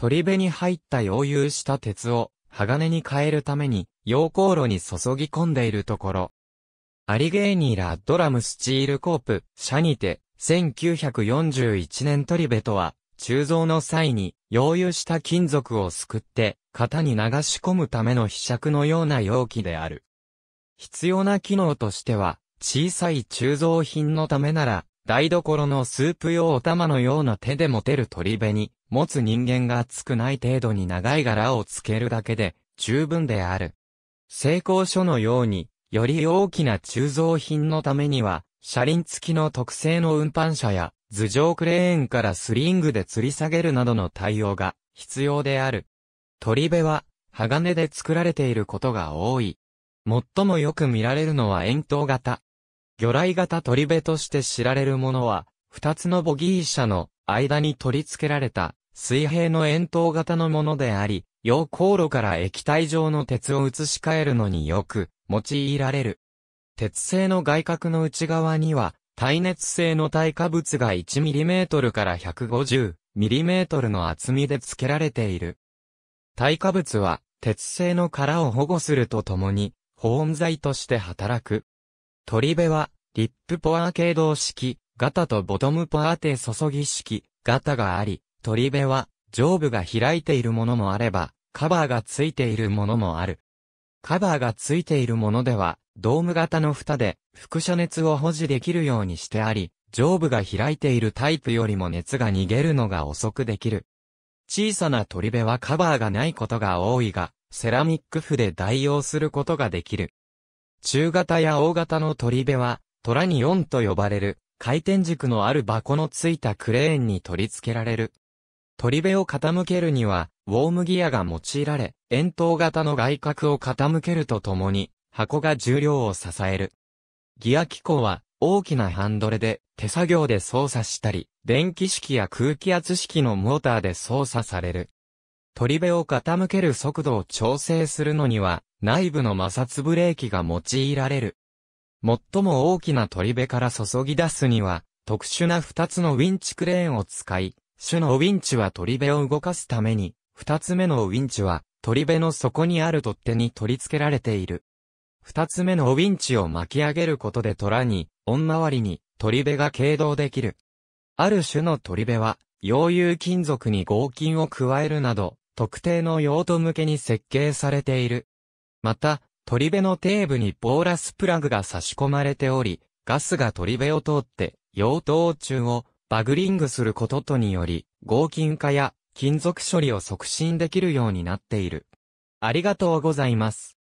鳥辺に入った溶融した鉄を鋼に変えるために溶鉱炉に注ぎ込んでいるところ。アリゲーニーラドラムスチールコープ社にて1941年鳥辺とは鋳造の際に溶融した金属をすくって型に流し込むための被釈のような容器である。必要な機能としては小さい鋳造品のためなら台所のスープ用お玉のような手で持てる鳥に、持つ人間が熱くない程度に長い柄をつけるだけで十分である。成功書のように、より大きな鋳造品のためには、車輪付きの特製の運搬車や、頭上クレーンからスリングで吊り下げるなどの対応が必要である。鳥部は、鋼で作られていることが多い。最もよく見られるのは円筒型、魚雷型鳥辺として知られるものは、二つのボギー車の間に取り付けられた水平の円筒型のものであり、溶鉱炉から液体状の鉄を移し替えるのによく用いられる。鉄製の外角の内側には、耐熱性の耐火物が 1mm から 150mm の厚みで付けられている。耐火物は、鉄製の殻を保護するとともに、保温材として働く。鳥ベは、リップポアー系動式、型とボトムポアーテ注ぎ式、型があり、鳥ベは、上部が開いているものもあれば、カバーがついているものもある。カバーがついているものでは、ドーム型の蓋で、副射熱を保持できるようにしてあり、上部が開いているタイプよりも熱が逃げるのが遅くできる。小さな鳥部はカバーがないことが多いが、セラミック筆で代用することができる。中型や大型の鳥部は、トラニオンと呼ばれる、回転軸のある箱のついたクレーンに取り付けられる。鳥部を傾けるには、ウォームギアが用いられ、円筒型の外角を傾けるとともに、箱が重量を支える。ギア機構は、大きなハンドルで手作業で操作したり、電気式や空気圧式のモーターで操作される。取り部を傾ける速度を調整するのには、内部の摩擦ブレーキが用いられる。最も大きな取り部から注ぎ出すには、特殊な二つのウィンチクレーンを使い、主のウィンチは取り部を動かすために、二つ目のウィンチは、取り部の底にある取っ手に取り付けられている。二つ目のウィンチを巻き上げることで虎に、恩回りに、取り部が軽動できる。ある種の取り部は、溶融金属に合金を加えるなど、特定の用途向けに設計されている。また、鳥辺の底部にボーラスプラグが差し込まれており、ガスが鳥辺を通って用途中をバグリングすることとにより、合金化や金属処理を促進できるようになっている。ありがとうございます。